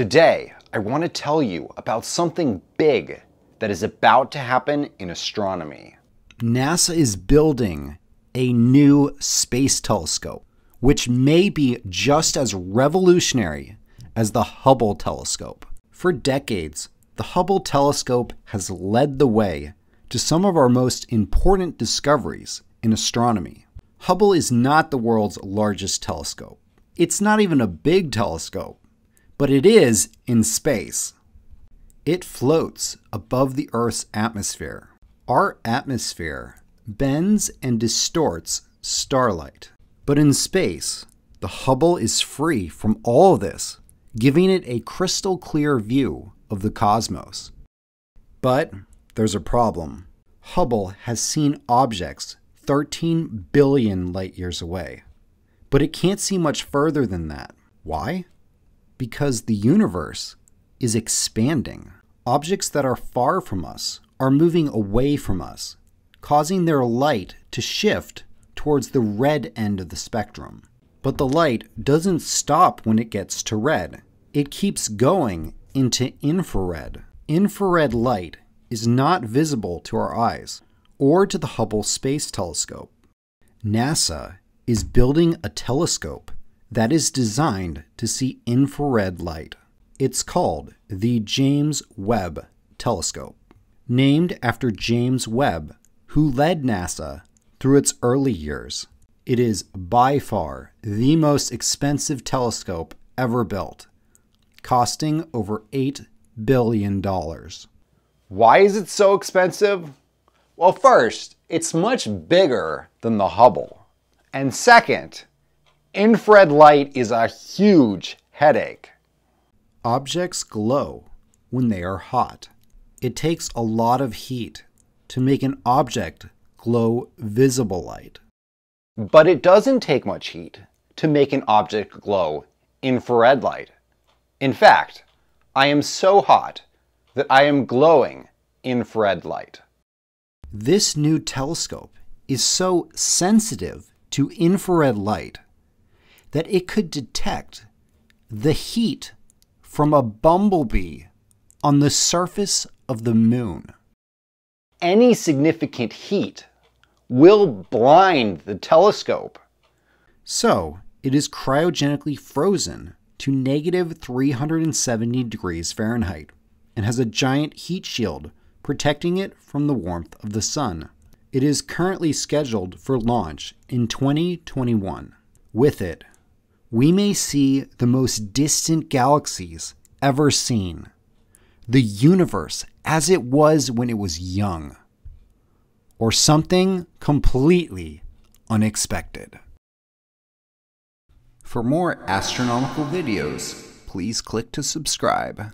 Today, I want to tell you about something big that is about to happen in astronomy. NASA is building a new space telescope, which may be just as revolutionary as the Hubble telescope. For decades, the Hubble telescope has led the way to some of our most important discoveries in astronomy. Hubble is not the world's largest telescope. It's not even a big telescope, but it is in space. It floats above the Earth's atmosphere. Our atmosphere bends and distorts starlight. But in space, the Hubble is free from all this, giving it a crystal clear view of the cosmos. But there's a problem. Hubble has seen objects 13 billion light years away. But it can't see much further than that. Why? because the universe is expanding. Objects that are far from us are moving away from us, causing their light to shift towards the red end of the spectrum. But the light doesn't stop when it gets to red. It keeps going into infrared. Infrared light is not visible to our eyes or to the Hubble Space Telescope. NASA is building a telescope that is designed to see infrared light. It's called the James Webb Telescope, named after James Webb, who led NASA through its early years. It is by far the most expensive telescope ever built, costing over $8 billion. Why is it so expensive? Well, first, it's much bigger than the Hubble. And second, Infrared light is a huge headache. Objects glow when they are hot. It takes a lot of heat to make an object glow visible light. But it doesn't take much heat to make an object glow infrared light. In fact, I am so hot that I am glowing infrared light. This new telescope is so sensitive to infrared light that it could detect the heat from a bumblebee on the surface of the moon. Any significant heat will blind the telescope. So, it is cryogenically frozen to negative 370 degrees Fahrenheit and has a giant heat shield protecting it from the warmth of the sun. It is currently scheduled for launch in 2021. With it, we may see the most distant galaxies ever seen, the universe as it was when it was young, or something completely unexpected. For more astronomical videos, please click to subscribe.